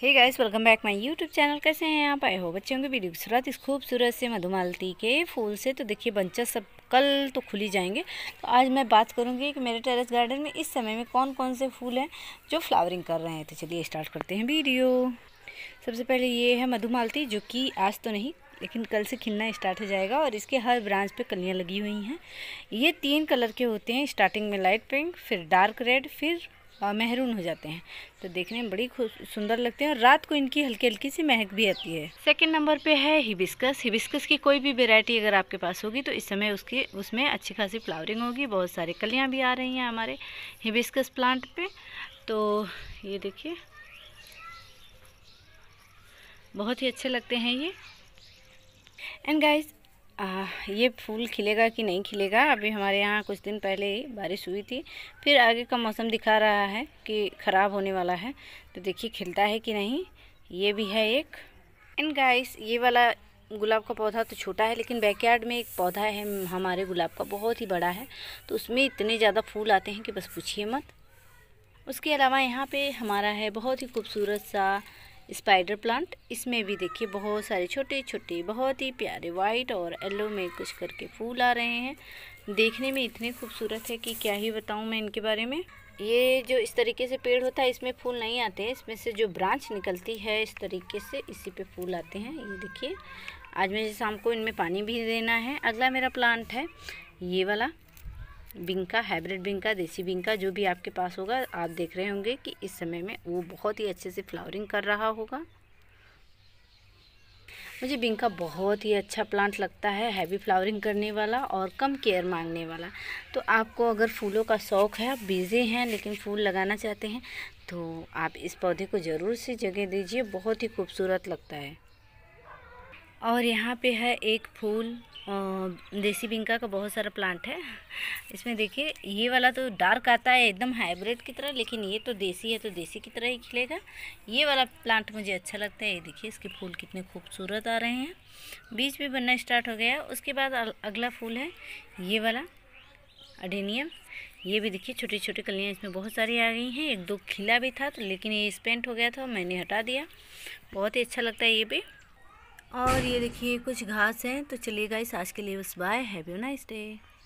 hey guys welcome back my YouTube channel कैसे हैं आप आए हो बच्चों होंगे वीडियो की शुरुआत इस खूबसूरत से मधुमालती के फूल से तो देखिए बंचा सब कल तो खुली जाएंगे तो आज मैं बात करूंगी कि मेरे टेरेस गार्डन में इस समय में कौन कौन से फूल हैं जो फ्लावरिंग कर रहे हैं तो चलिए स्टार्ट करते हैं वीडियो सबसे पहले ये है मधुमालती जो कि आज तो नहीं लेकिन कल से खिलना स्टार्ट हो जाएगा और इसके हर ब्रांच पे कलियाँ लगी हुई हैं ये तीन कलर के होते हैं स्टार्टिंग में लाइट पिंक फिर डार्क रेड फिर महरून हो जाते हैं तो देखने में बड़ी सुंदर लगते हैं और रात को इनकी हल्की हल्की सी महक भी आती है सेकेंड नंबर पे है हिबिस्कस हिबिस्कस की कोई भी वेराइटी अगर आपके पास होगी तो इस समय उसकी उसमें अच्छी खासी फ्लावरिंग होगी बहुत सारे कलियाँ भी आ रही हैं हमारे हिबिस्कस प्लांट पर तो ये देखिए बहुत ही अच्छे लगते हैं ये एंड गाइज आ, ये फूल खिलेगा कि नहीं खिलेगा अभी हमारे यहाँ कुछ दिन पहले ही बारिश हुई थी फिर आगे का मौसम दिखा रहा है कि ख़राब होने वाला है तो देखिए खिलता है कि नहीं ये भी है एक एंड गाइस ये वाला गुलाब का पौधा तो छोटा है लेकिन बैकयार्ड में एक पौधा है हमारे गुलाब का बहुत ही बड़ा है तो उसमें इतने ज़्यादा फूल आते हैं कि बस पूछिए मत उसके अलावा यहाँ पर हमारा है बहुत ही खूबसूरत सा स्पाइडर प्लांट इसमें भी देखिए बहुत सारे छोटे छोटे बहुत ही प्यारे वाइट और येलो में कुछ करके फूल आ रहे हैं देखने में इतने खूबसूरत है कि क्या ही बताऊँ मैं इनके बारे में ये जो इस तरीके से पेड़ होता है इसमें फूल नहीं आते हैं इसमें से जो ब्रांच निकलती है इस तरीके से इसी पे फूल आते हैं ये देखिए आज मुझे शाम को इनमें पानी भी देना है अगला मेरा प्लांट है ये वाला बिंका हाइब्रिड बिंका देसी बिंका जो भी आपके पास होगा आप देख रहे होंगे कि इस समय में वो बहुत ही अच्छे से फ्लावरिंग कर रहा होगा मुझे बिंका बहुत ही अच्छा प्लांट लगता है हैवी फ्लावरिंग करने वाला और कम केयर मांगने वाला तो आपको अगर फूलों का शौक़ है आप बिज़ी हैं लेकिन फूल लगाना चाहते हैं तो आप इस पौधे को ज़रूर से जगह दीजिए बहुत ही खूबसूरत लगता है और यहाँ पे है एक फूल देसी बिंका का बहुत सारा प्लांट है इसमें देखिए ये वाला तो डार्क आता है एकदम हाइब्रिड की तरह लेकिन ये तो देसी है तो देसी की तरह ही खिलेगा ये वाला प्लांट मुझे अच्छा लगता है ये देखिए इसके फूल कितने खूबसूरत आ रहे हैं बीज भी बनना स्टार्ट हो गया उसके बाद अगला फूल है ये वाला अडेनियम ये भी देखिए छोटी छोटी कलियाँ इसमें बहुत सारी आ गई हैं एक दो खिला भी था तो लेकिन ये स्पेंट हो गया था मैंने हटा दिया बहुत ही अच्छा लगता है ये भी और ये देखिए कुछ घास हैं तो चलिए गाइस आज के लिए बस बाय हैवी नाइस डे